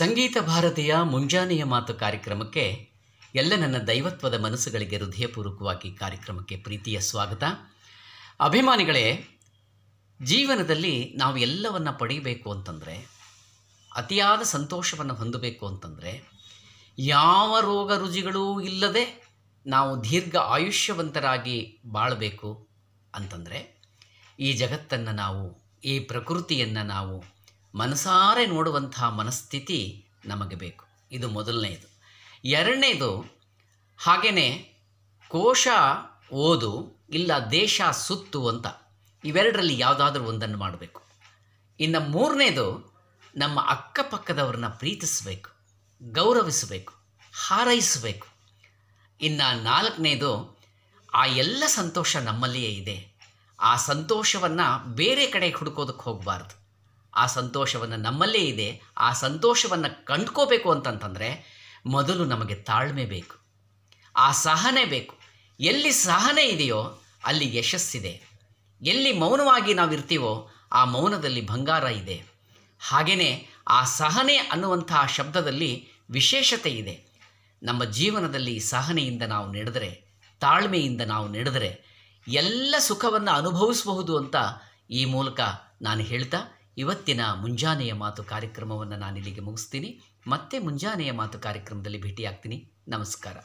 ಸಂಗೀತ ಭಾರತೀಯ ಮುಂಜಾನೆಯ ಮಾತು ಕಾರ್ಯಕ್ರಮಕ್ಕೆ ಎಲ್ಲ ನನ್ನ ದೈವತ್ವದ ಮನಸ್ಸುಗಳಿಗೆ ಹೃದಯಪೂರ್ವಕವಾಗಿ ಕಾರ್ಯಕ್ರಮಕ್ಕೆ ಪ್ರೀತಿಯ ಸ್ವಾಗತ ಅಭಿಮಾನಿಗಳೇ ಜೀವನದಲ್ಲಿ ನಾವು ಎಲ್ಲವನ್ನು ಪಡೆಯಬೇಕು ಅಂತಂದರೆ ಅತಿಯಾದ ಸಂತೋಷವನ್ನು ಹೊಂದಬೇಕು ಅಂತಂದರೆ ಯಾವ ರೋಗ ರುಜಿಗಳೂ ಇಲ್ಲದೆ ನಾವು ದೀರ್ಘ ಆಯುಷ್ಯವಂತರಾಗಿ ಬಾಳಬೇಕು ಅಂತಂದರೆ ಈ ಜಗತ್ತನ್ನು ನಾವು ಈ ಪ್ರಕೃತಿಯನ್ನು ನಾವು ಮನಸಾರೆ ನೋಡುವಂಥ ಮನಸ್ಥಿತಿ ನಮಗೆ ಬೇಕು ಇದು ಮೊದಲನೆಯದು ಎರಡನೇದು ಹಾಗೆಯೇ ಕೋಶ ಓದು ಇಲ್ಲ ದೇಶ ಸುತ್ತು ಅಂತ ಇವೆರಡರಲ್ಲಿ ಯಾವುದಾದ್ರೂ ಒಂದನ್ನು ಮಾಡಬೇಕು ಇನ್ನು ಮೂರನೇದು ನಮ್ಮ ಅಕ್ಕಪಕ್ಕದವ್ರನ್ನ ಪ್ರೀತಿಸಬೇಕು ಗೌರವಿಸಬೇಕು ಹಾರೈಸಬೇಕು ಇನ್ನು ನಾಲ್ಕನೇದು ಆ ಎಲ್ಲ ಸಂತೋಷ ನಮ್ಮಲ್ಲಿಯೇ ಇದೆ ಆ ಸಂತೋಷವನ್ನು ಬೇರೆ ಕಡೆ ಹುಡುಕೋದಕ್ಕೆ ಹೋಗಬಾರ್ದು ಆ ಸಂತೋಷವನ್ನು ನಮ್ಮಲ್ಲೇ ಇದೆ ಆ ಸಂತೋಷವನ್ನು ಕಂಡ್ಕೋಬೇಕು ಅಂತಂತಂದರೆ ಮೊದಲು ನಮಗೆ ತಾಳ್ಮೆ ಬೇಕು ಆ ಸಹನೆ ಬೇಕು ಎಲ್ಲಿ ಸಹನೆ ಇದೆಯೋ ಅಲ್ಲಿ ಯಶಸ್ಸಿದೆ ಎಲ್ಲಿ ಮೌನವಾಗಿ ನಾವಿರ್ತೀವೋ ಆ ಮೌನದಲ್ಲಿ ಬಂಗಾರ ಇದೆ ಹಾಗೆಯೇ ಆ ಸಹನೆ ಅನ್ನುವಂತಹ ಶಬ್ದದಲ್ಲಿ ವಿಶೇಷತೆ ಇದೆ ನಮ್ಮ ಜೀವನದಲ್ಲಿ ಸಹನೆಯಿಂದ ನಾವು ನಡೆದರೆ ತಾಳ್ಮೆಯಿಂದ ನಾವು ನಡೆದರೆ ಎಲ್ಲ ಸುಖವನ್ನು ಅನುಭವಿಸಬಹುದು ಅಂತ ಈ ಮೂಲಕ ನಾನು ಹೇಳ್ತಾ ಇವತ್ತಿನ ಮುಂಜಾನೆಯ ಮಾತು ಕಾರ್ಯಕ್ರಮವನ್ನು ನಾನಿಲ್ಲಿಗೆ ಮುಗಿಸ್ತೀನಿ ಮತ್ತೆ ಮುಂಜಾನೆಯ ಮಾತು ಕಾರ್ಯಕ್ರಮದಲ್ಲಿ ಭೇಟಿಯಾಗ್ತೀನಿ ನಮಸ್ಕಾರ